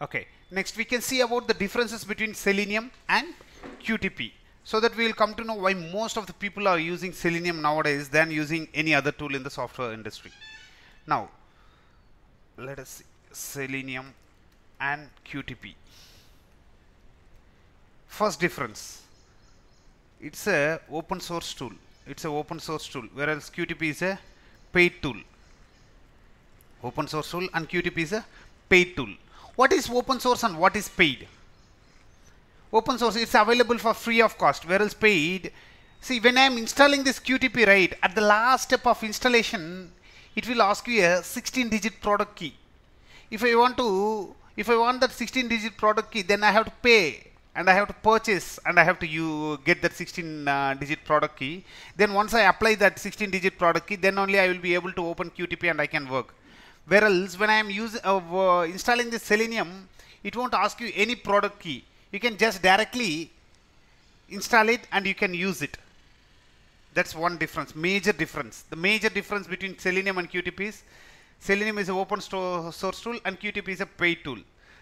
Okay. Next we can see about the differences between selenium and QTP so that we will come to know why most of the people are using selenium nowadays than using any other tool in the software industry. Now let us see selenium and QTP. First difference it's a open source tool it's a open source tool whereas QTP is a paid tool open source tool and QTP is a paid tool what is open source and what is paid? Open source is available for free of cost whereas paid. See when I am installing this QTP right at the last step of installation it will ask you a 16 digit product key. If I want to if I want that 16 digit product key then I have to pay and I have to purchase and I have to you get that 16 uh, digit product key then once I apply that 16 digit product key then only I will be able to open QTP and I can work whereas when I am using uh, installing the Selenium, it won't ask you any product key. You can just directly install it and you can use it. That's one difference, major difference. The major difference between Selenium and Qtp is Selenium is an open source tool and Qtp is a paid tool.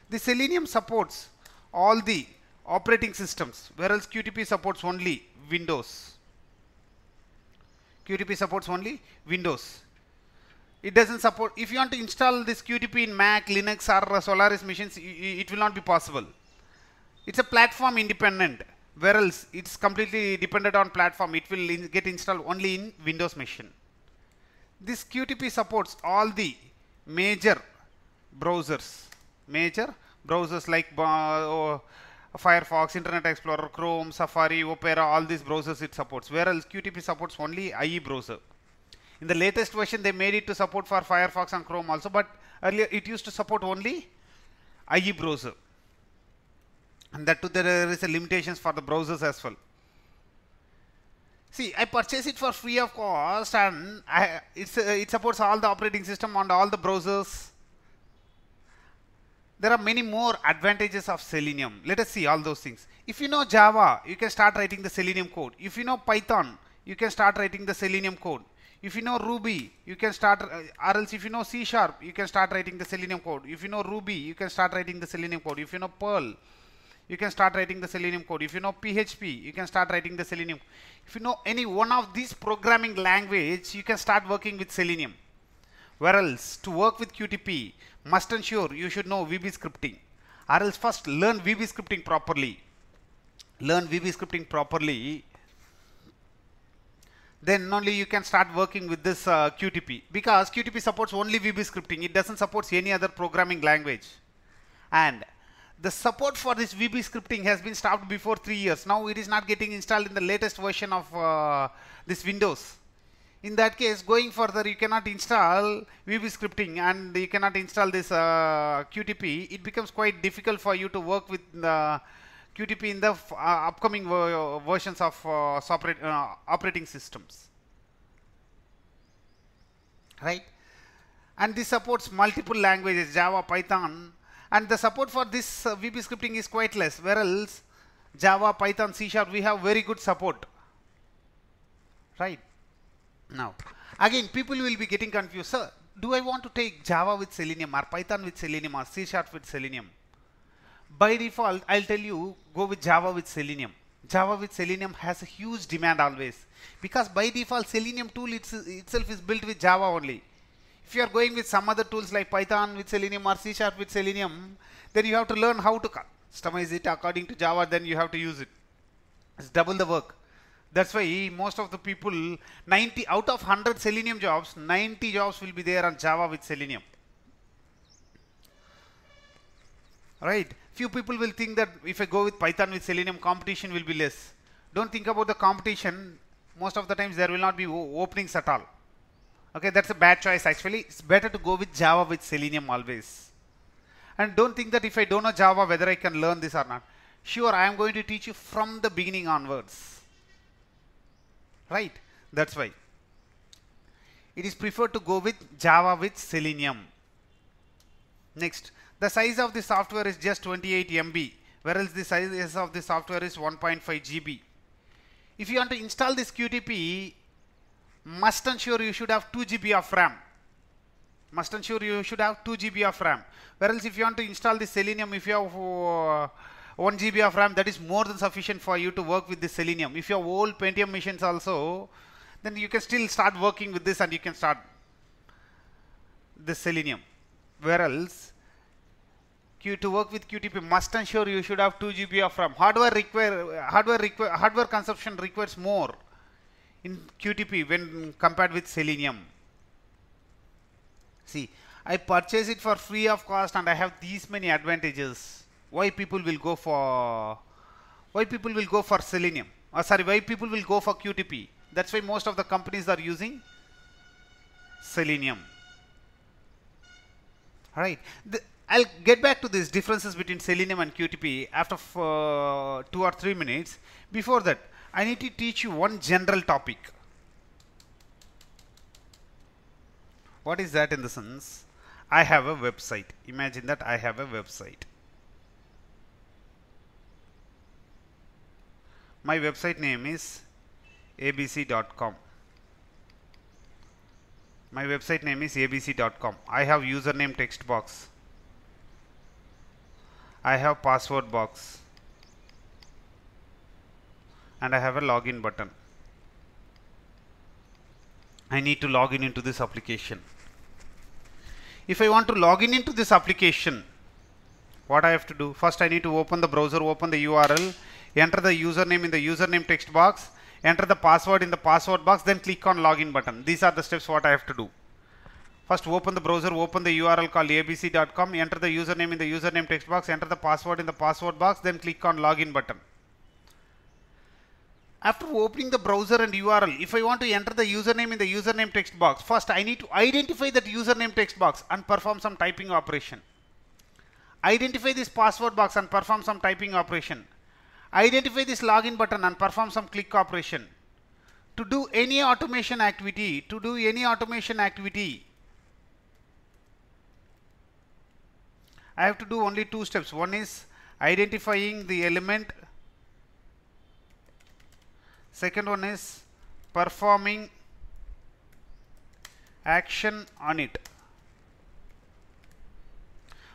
The Selenium supports all the operating systems, whereas Qtp supports only Windows. Qtp supports only Windows it doesn't support if you want to install this qtp in mac linux or solaris machines it will not be possible it's a platform independent whereas it's completely dependent on platform it will in, get installed only in windows machine this qtp supports all the major browsers major browsers like uh, oh, Firefox, Internet Explorer, Chrome, Safari, Opera, all these browsers it supports. Whereas QTP supports only IE browser. In the latest version, they made it to support for Firefox and Chrome also, but earlier it used to support only IE browser. And that too, there is a limitations for the browsers as well. See, I purchase it for free of cost and I, it's, uh, it supports all the operating system and all the browsers. There are many more advantages of Selenium. Let us see all those things. If you know Java, you can start writing the Selenium code. If you know Python, you can start writing the Selenium code. If you know Ruby, you can start, uh, or else if you know C sharp, you can start writing the Selenium code. If you know Ruby, you can start writing the Selenium code. If you know Perl, you can start writing the Selenium code. If you know PHP, you can start writing the Selenium. If you know any one of these programming language, you can start working with Selenium. Whereas to work with QTP, must ensure you should know VB scripting. Or else first learn VB scripting properly. Learn VB scripting properly then only you can start working with this uh, QTP because QTP supports only VB scripting. It doesn't support any other programming language. And the support for this VB scripting has been stopped before three years. Now it is not getting installed in the latest version of uh, this Windows. In that case, going further, you cannot install VB scripting and you cannot install this uh, QTP. It becomes quite difficult for you to work with QTP in the uh, upcoming versions of uh, uh, operating systems. Right? And this supports multiple languages, Java, Python, and the support for this uh, VB scripting is quite less, whereas Java, Python, C Sharp, we have very good support. Right? Now, again, people will be getting confused. Sir, do I want to take Java with Selenium or Python with Selenium or C Sharp with Selenium? by default I'll tell you go with Java with Selenium Java with Selenium has a huge demand always because by default Selenium tool it's, itself is built with Java only if you are going with some other tools like Python with Selenium or C Sharp with Selenium then you have to learn how to customize it according to Java then you have to use it it's double the work that's why most of the people 90 out of 100 Selenium jobs 90 jobs will be there on Java with Selenium right few people will think that if I go with Python with Selenium, competition will be less. Don't think about the competition. Most of the times there will not be openings at all. Okay, that's a bad choice actually. It's better to go with Java with Selenium always. And don't think that if I don't know Java, whether I can learn this or not. Sure, I am going to teach you from the beginning onwards. Right? That's why. It is preferred to go with Java with Selenium. Next, the size of the software is just 28 MB whereas the size of the software is 1.5 GB. If you want to install this QTP must ensure you should have 2 GB of RAM. Must ensure you should have 2 GB of RAM whereas if you want to install the Selenium if you have uh, 1 GB of RAM that is more than sufficient for you to work with the Selenium. If you have old Pentium machines also then you can still start working with this and you can start the Selenium. Whereas to work with QTP must ensure you should have 2 GB of RAM. Hardware require hardware require hardware consumption requires more in QTP when compared with Selenium. See, I purchase it for free of cost and I have these many advantages. Why people will go for why people will go for Selenium? oh, sorry, why people will go for QTP? That's why most of the companies are using Selenium. All right. I'll get back to these differences between selenium and QTP after uh, 2 or 3 minutes. Before that, I need to teach you one general topic. What is that in the sense? I have a website. Imagine that I have a website. My website name is abc.com. My website name is abc.com. I have username text box I have password box and I have a login button. I need to log in into this application. If I want to log in into this application, what I have to do? First I need to open the browser, open the URL, enter the username in the username text box, enter the password in the password box, then click on login button. These are the steps what I have to do. First open the browser, open the URL called abc.com, enter the username in the username text box, enter the password in the password box, then click on login button. After opening the browser and URL, if I want to enter the username in the username text box, first I need to identify that username text box and perform some typing operation. Identify this password box and perform some typing operation. Identify this login button and perform some click operation. To do any automation activity, to do any automation activity, I have to do only two steps. One is identifying the element. Second one is performing action on it.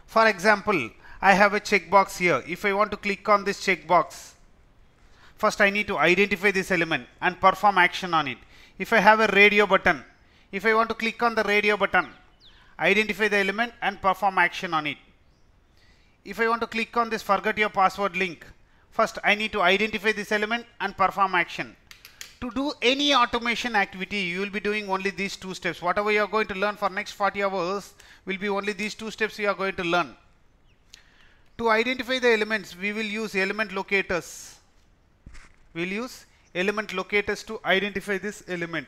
For example, I have a checkbox here. If I want to click on this checkbox, first I need to identify this element and perform action on it. If I have a radio button, if I want to click on the radio button, identify the element and perform action on it if I want to click on this forget your password link, first I need to identify this element and perform action. To do any automation activity, you will be doing only these two steps. Whatever you are going to learn for next 40 hours will be only these two steps you are going to learn. To identify the elements, we will use element locators. We will use element locators to identify this element.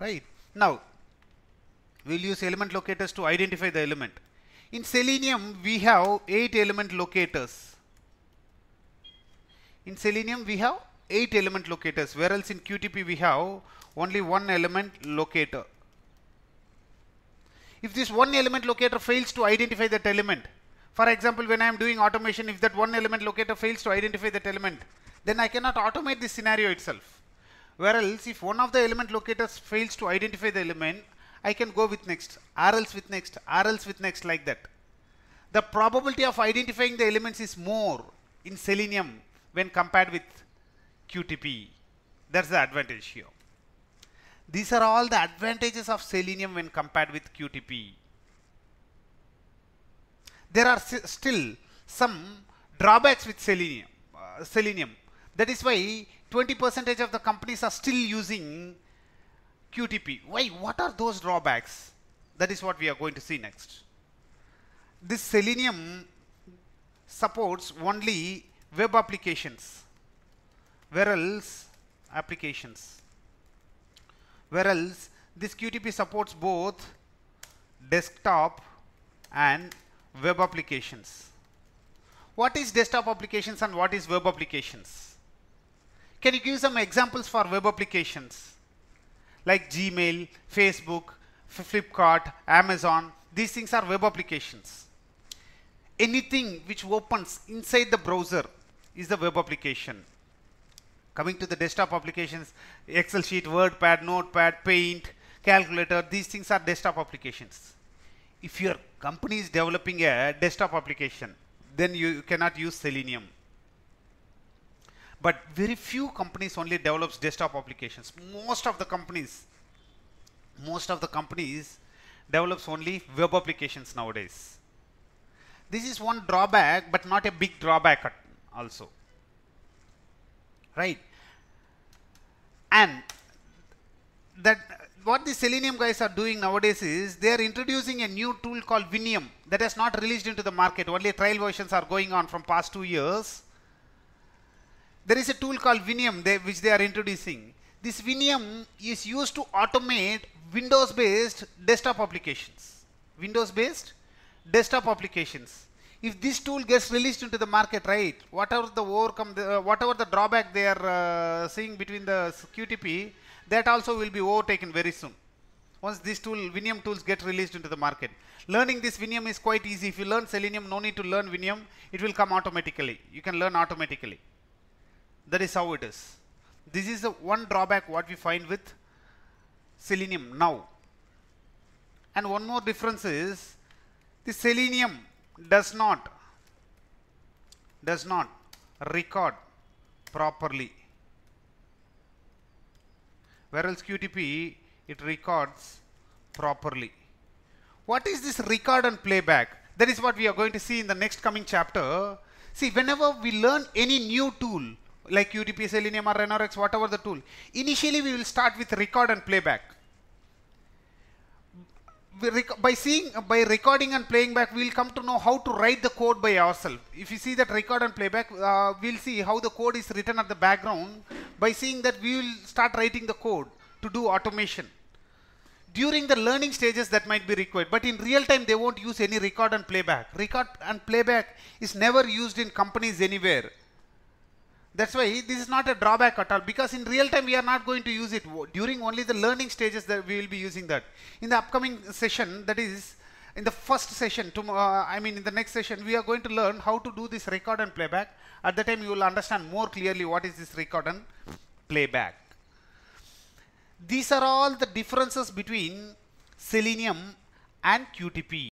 Right. Now, we will use element locators to identify the element. In selenium, we have 8 element locators. In selenium, we have 8 element locators, whereas in QTP, we have only one element locator. If this one element locator fails to identify that element, for example, when I am doing automation, if that one element locator fails to identify that element, then I cannot automate this scenario itself. Whereas if one of the element locators fails to identify the element, I can go with next, RLS else with next, RLS else with next like that. The probability of identifying the elements is more in selenium when compared with QTP. That's the advantage here. These are all the advantages of selenium when compared with QTP. There are still some drawbacks with selenium. Uh, selenium. That is why 20 percentage of the companies are still using QTP. Why? What are those drawbacks? That is what we are going to see next. This Selenium supports only web applications, whereas applications. Whereas this QTP supports both desktop and web applications. What is desktop applications and what is web applications? Can you give some examples for web applications? like Gmail, Facebook, Flipkart, Amazon. These things are web applications. Anything which opens inside the browser is the web application. Coming to the desktop applications, Excel sheet, WordPad, Notepad, Paint, calculator, these things are desktop applications. If your company is developing a desktop application, then you cannot use Selenium but very few companies only develops desktop applications. Most of the companies, most of the companies develops only web applications nowadays. This is one drawback, but not a big drawback also. Right? And that what the Selenium guys are doing nowadays is they are introducing a new tool called Vinium that has not released into the market. Only trial versions are going on from past two years. There is a tool called Vinium they, which they are introducing. This Vinium is used to automate Windows based desktop applications. Windows based desktop applications. If this tool gets released into the market, right, whatever the overcome, the, uh, whatever the drawback they are uh, seeing between the QTP, that also will be overtaken very soon once this tool Vinium tools get released into the market. Learning this Vinium is quite easy. If you learn Selenium, no need to learn Vinium. It will come automatically. You can learn automatically. That is how it is. This is the one drawback what we find with selenium now. And one more difference is the selenium does not does not record properly. Whereas QTP it records properly. What is this record and playback? That is what we are going to see in the next coming chapter. See, whenever we learn any new tool, like UDP, Selenium or NRX, whatever the tool. Initially, we will start with record and playback. By seeing, by recording and playing back, we'll come to know how to write the code by ourselves. If you see that record and playback, uh, we'll see how the code is written at the background. By seeing that, we will start writing the code to do automation. During the learning stages, that might be required. But in real time, they won't use any record and playback. Record and playback is never used in companies anywhere that's why this is not a drawback at all because in real time we are not going to use it during only the learning stages that we will be using that. In the upcoming session that is in the first session tomorrow, uh, I mean in the next session we are going to learn how to do this record and playback. At the time you will understand more clearly what is this record and playback. These are all the differences between Selenium and QTP.